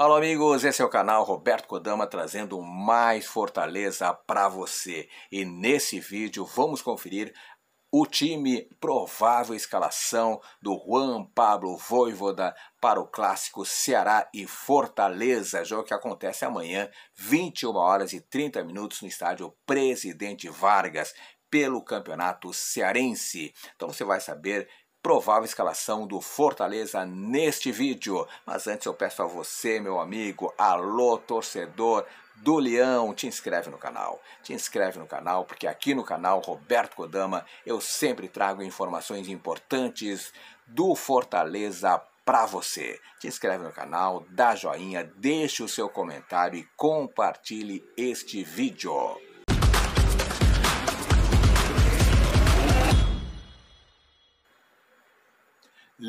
Alô amigos, esse é o canal Roberto Kodama trazendo mais fortaleza para você. E nesse vídeo vamos conferir o time provável escalação do Juan Pablo Voivoda para o clássico Ceará e Fortaleza, jogo que acontece amanhã, 21 horas e 30 minutos no estádio Presidente Vargas pelo Campeonato Cearense. Então você vai saber provável escalação do Fortaleza neste vídeo. Mas antes eu peço a você, meu amigo, alô torcedor do Leão, te inscreve no canal. Te inscreve no canal porque aqui no canal Roberto Kodama eu sempre trago informações importantes do Fortaleza para você. Te inscreve no canal, dá joinha, deixe o seu comentário e compartilhe este vídeo.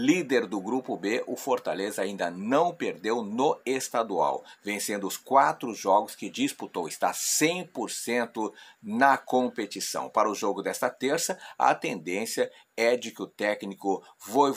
líder do Grupo B, o Fortaleza ainda não perdeu no estadual, vencendo os quatro jogos que disputou. Está 100% na competição. Para o jogo desta terça, a tendência é de que o técnico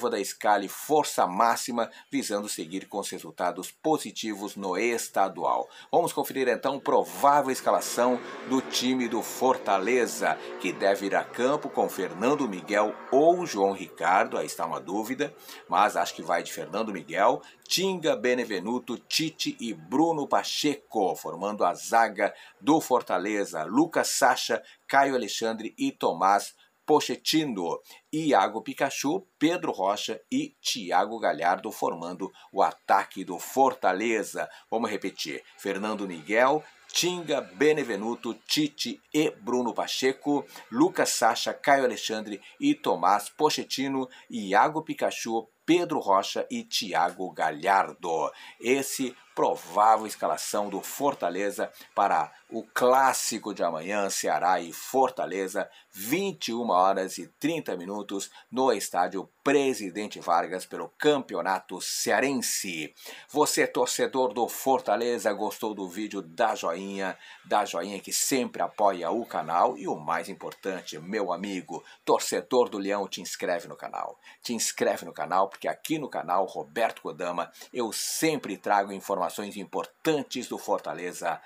da escale força máxima, visando seguir com os resultados positivos no estadual. Vamos conferir então a provável escalação do time do Fortaleza, que deve ir a campo com Fernando Miguel ou João Ricardo, aí está uma dúvida, mas acho que vai de Fernando Miguel, Tinga, Benevenuto, Tite e Bruno Pacheco, formando a zaga do Fortaleza, Lucas Sacha, Caio Alexandre e Tomás Pochettino, Iago Pikachu, Pedro Rocha e Thiago Galhardo formando o ataque do Fortaleza. Vamos repetir: Fernando Miguel, Tinga, Benevenuto, Tite e Bruno Pacheco, Lucas Sacha, Caio Alexandre e Tomás Pochettino, Iago Pikachu, Pedro Rocha e Thiago Galhardo. Esse provável escalação do Fortaleza para o clássico de amanhã, Ceará e Fortaleza, 21 horas e 30 minutos no estádio Presidente Vargas pelo Campeonato Cearense. Você torcedor do Fortaleza gostou do vídeo da joinha, da joinha que sempre apoia o canal e o mais importante, meu amigo, torcedor do Leão, te inscreve no canal. Te inscreve no canal porque aqui no canal Roberto Kodama eu sempre trago informações importantes do Fortaleza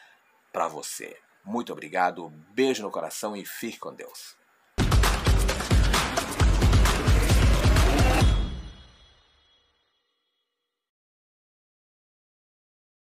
para você. Muito obrigado, beijo no coração e fique com Deus.